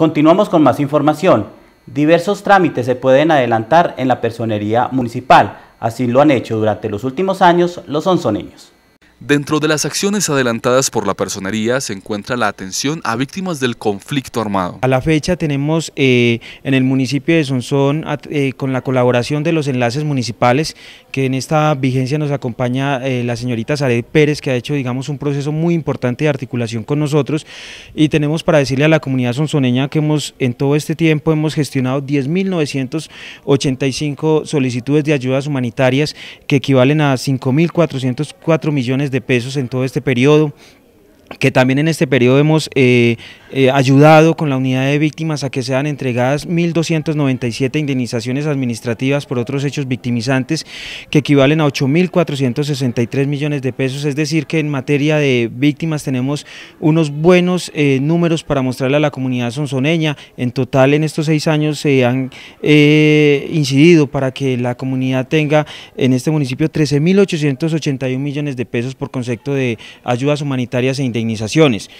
Continuamos con más información. Diversos trámites se pueden adelantar en la personería municipal, así lo han hecho durante los últimos años los onzoneños. Dentro de las acciones adelantadas por la personería se encuentra la atención a víctimas del conflicto armado. A la fecha tenemos eh, en el municipio de Sonsón, eh, con la colaboración de los enlaces municipales, que en esta vigencia nos acompaña eh, la señorita Zared Pérez, que ha hecho digamos, un proceso muy importante de articulación con nosotros, y tenemos para decirle a la comunidad sonsoneña que hemos en todo este tiempo hemos gestionado 10.985 solicitudes de ayudas humanitarias que equivalen a 5.404 millones de pesos en todo este periodo que también en este periodo hemos eh, eh, ayudado con la unidad de víctimas a que sean entregadas 1.297 indemnizaciones administrativas por otros hechos victimizantes que equivalen a 8.463 millones de pesos, es decir que en materia de víctimas tenemos unos buenos eh, números para mostrarle a la comunidad sonzoneña. en total en estos seis años se han eh, incidido para que la comunidad tenga en este municipio 13.881 millones de pesos por concepto de ayudas humanitarias e indemnizaciones.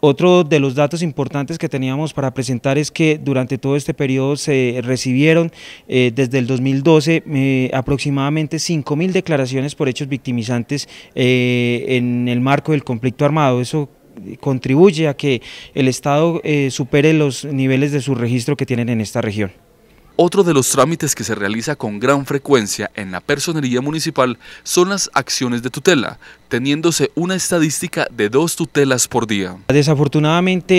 Otro de los datos importantes que teníamos para presentar es que durante todo este periodo se recibieron eh, desde el 2012 eh, aproximadamente 5.000 declaraciones por hechos victimizantes eh, en el marco del conflicto armado. Eso contribuye a que el Estado supere los niveles de su registro que tienen en esta región. Otro de los trámites que se realiza con gran frecuencia en la personería municipal son las acciones de tutela, teniéndose una estadística de dos tutelas por día. Desafortunadamente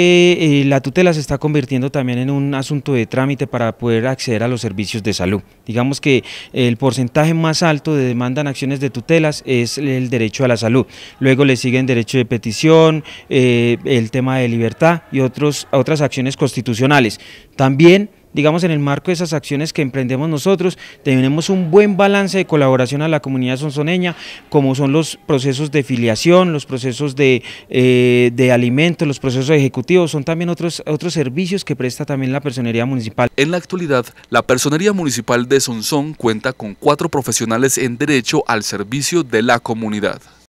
eh, la tutela se está convirtiendo también en un asunto de trámite para poder acceder a los servicios de salud. Digamos que el porcentaje más alto de demanda en acciones de tutelas es el derecho a la salud. Luego le siguen derecho de petición, eh, el tema de libertad y otros, otras acciones constitucionales. También digamos, en el marco de esas acciones que emprendemos nosotros, tenemos un buen balance de colaboración a la comunidad sonsoneña, como son los procesos de filiación, los procesos de, eh, alimentos, los procesos ejecutivos, son también otros, otros servicios que presta también la personería municipal. En la actualidad, la personería municipal de Sonson cuenta con cuatro profesionales en derecho al servicio de la comunidad.